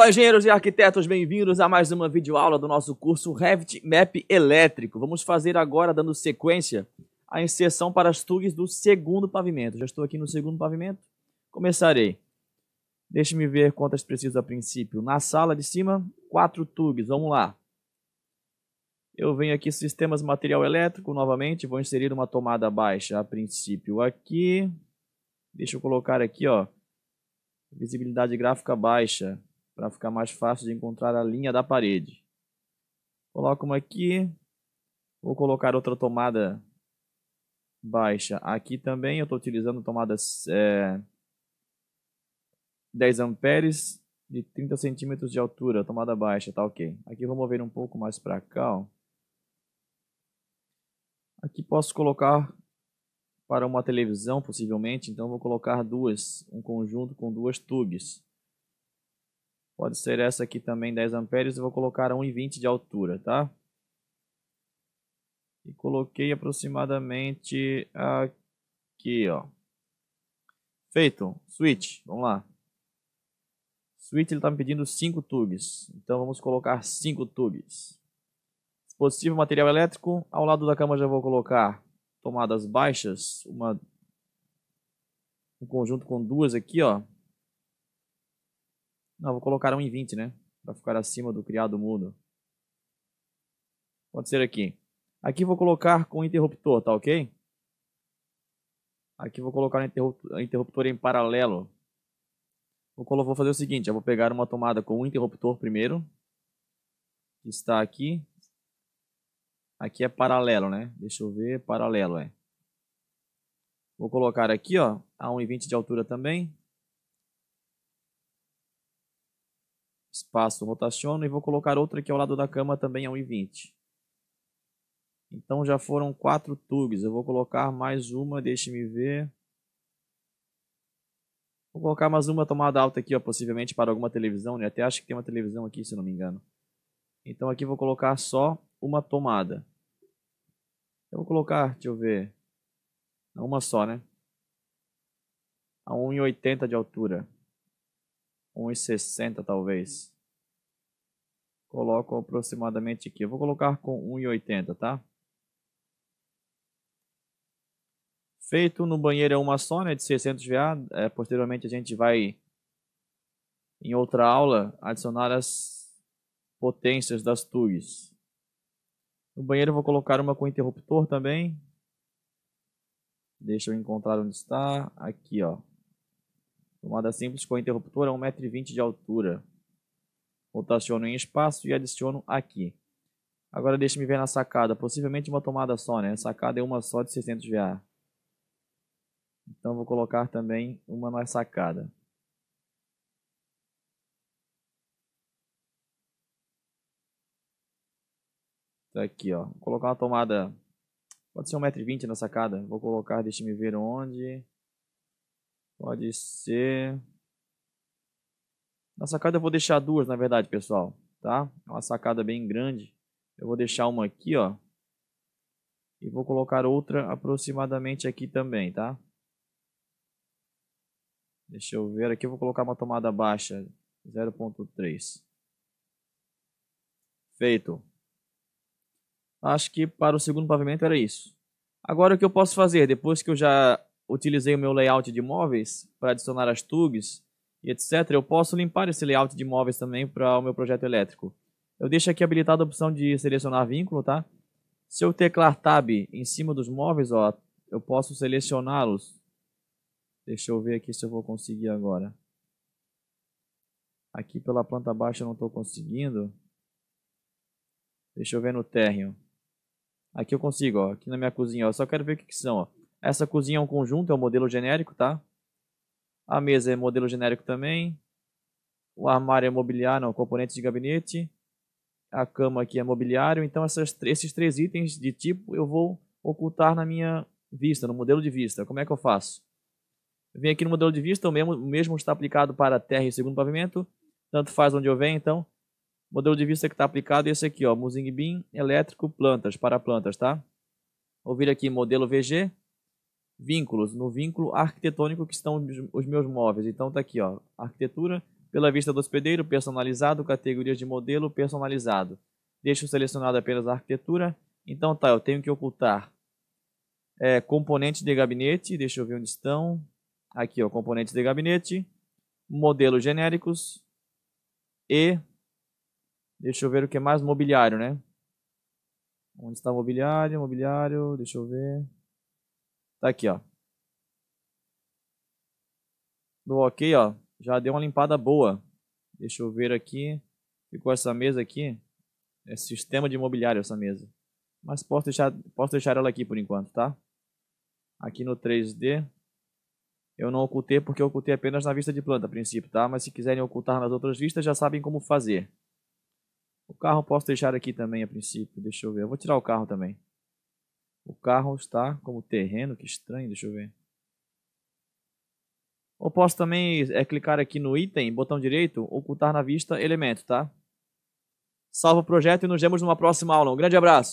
Olá, engenheiros e arquitetos, bem-vindos a mais uma videoaula do nosso curso Revit Map Elétrico. Vamos fazer agora, dando sequência, a inserção para as tugs do segundo pavimento. Já estou aqui no segundo pavimento. Começarei. Deixe-me ver quantas preciso a princípio. Na sala de cima, quatro tugs. Vamos lá. Eu venho aqui, sistemas material elétrico, novamente. Vou inserir uma tomada baixa a princípio aqui. Deixa eu colocar aqui, ó. Visibilidade gráfica baixa para ficar mais fácil de encontrar a linha da parede. Coloco uma aqui. Vou colocar outra tomada baixa aqui também. Eu estou utilizando tomadas é, 10 amperes de 30 centímetros de altura, tomada baixa, tá ok. Aqui vou mover um pouco mais para cá, ó. Aqui posso colocar para uma televisão, possivelmente, então vou colocar duas, um conjunto com duas tubes. Pode ser essa aqui também, 10 amperes. Eu vou colocar 1,20 de altura, tá? E coloquei aproximadamente aqui, ó. Feito. Switch, vamos lá. Switch ele está me pedindo 5 tubes. Então vamos colocar 5 tubes. Dispositivo material elétrico. Ao lado da cama já vou colocar tomadas baixas. Uma, um conjunto com duas aqui, ó. Não, vou colocar um em 20, né? Para ficar acima do criado mudo. Pode ser aqui. Aqui vou colocar com interruptor, tá ok? Aqui vou colocar o interruptor em paralelo. Vou fazer o seguinte, eu vou pegar uma tomada com um interruptor primeiro. Que está aqui. Aqui é paralelo, né? Deixa eu ver, paralelo, é. Vou colocar aqui, ó, a 1,20 de altura também. espaço, rotaciono e vou colocar outra aqui ao lado da cama também a é 1,20. Então já foram quatro tugs. Eu vou colocar mais uma, deixe-me ver. Vou colocar mais uma tomada alta aqui, ó, possivelmente para alguma televisão. Né? Até acho que tem uma televisão aqui, se não me engano. Então aqui vou colocar só uma tomada. Eu vou colocar, deixa eu ver. Uma só, né? A 1,80 de altura. 1,60 talvez. Coloco aproximadamente aqui. Eu vou colocar com 1,80, tá? Feito no banheiro é uma só, né, de 600 VA. É, posteriormente a gente vai, em outra aula, adicionar as potências das tuis No banheiro eu vou colocar uma com interruptor também. Deixa eu encontrar onde está. Aqui, ó. Tomada simples com interruptor a 1,20m de altura. Rotaciono em espaço e adiciono aqui. Agora deixe-me ver na sacada. Possivelmente uma tomada só, né? A sacada é uma só de 600 VA. Então vou colocar também uma na sacada. Tá aqui, ó. Vou colocar uma tomada... Pode ser 1,20m na sacada. Vou colocar, deixe-me ver onde... Pode ser... Na sacada eu vou deixar duas, na verdade, pessoal, tá? É uma sacada bem grande. Eu vou deixar uma aqui, ó. E vou colocar outra aproximadamente aqui também, tá? Deixa eu ver aqui, eu vou colocar uma tomada baixa, 0.3. Feito. Acho que para o segundo pavimento era isso. Agora o que eu posso fazer, depois que eu já utilizei o meu layout de móveis para adicionar as tugs, e etc., eu posso limpar esse layout de imóveis também para o meu projeto elétrico. Eu deixo aqui habilitada a opção de selecionar vínculo, tá? Se eu teclar Tab em cima dos móveis, ó, eu posso selecioná-los. Deixa eu ver aqui se eu vou conseguir agora. Aqui pela planta baixa eu não estou conseguindo. Deixa eu ver no térreo. Aqui eu consigo, ó, aqui na minha cozinha. Ó, eu só quero ver o que, que são. Ó. Essa cozinha é um conjunto, é um modelo genérico, tá? A mesa é modelo genérico também. O armário é mobiliário, não, componentes de gabinete. A cama aqui é mobiliário. Então essas, esses três itens de tipo eu vou ocultar na minha vista, no modelo de vista. Como é que eu faço? Eu venho aqui no modelo de vista, o mesmo, o mesmo está aplicado para terra e segundo pavimento. Tanto faz onde eu venho, então. Modelo de vista que está aplicado é esse aqui, ó, Musing Bean elétrico, plantas, para plantas, tá? Vou vir aqui modelo VG, vínculos, no vínculo arquitetônico que estão os meus móveis. Então está aqui, ó, arquitetura pela vista do hospedeiro, personalizado, categorias de modelo, personalizado. Deixo selecionado apenas a arquitetura. Então tá, eu tenho que ocultar é, componentes de gabinete, deixa eu ver onde estão. Aqui, ó, componentes de gabinete, modelos genéricos e, deixa eu ver o que mais, mobiliário, né? Onde está mobiliário, mobiliário, deixa eu ver... Tá aqui, ó. No OK, ó, já deu uma limpada boa. Deixa eu ver aqui. Ficou essa mesa aqui. É sistema de imobiliário essa mesa. Mas posso deixar, posso deixar ela aqui por enquanto, tá? Aqui no 3D. Eu não ocultei porque eu ocultei apenas na vista de planta a princípio, tá? Mas se quiserem ocultar nas outras vistas, já sabem como fazer. O carro posso deixar aqui também a princípio. Deixa eu ver. Eu vou tirar o carro também. O carro está como terreno, que estranho, deixa eu ver. Ou posso também é, clicar aqui no item, botão direito, ocultar na vista, elemento, tá? Salva o projeto e nos vemos numa próxima aula. Um grande abraço!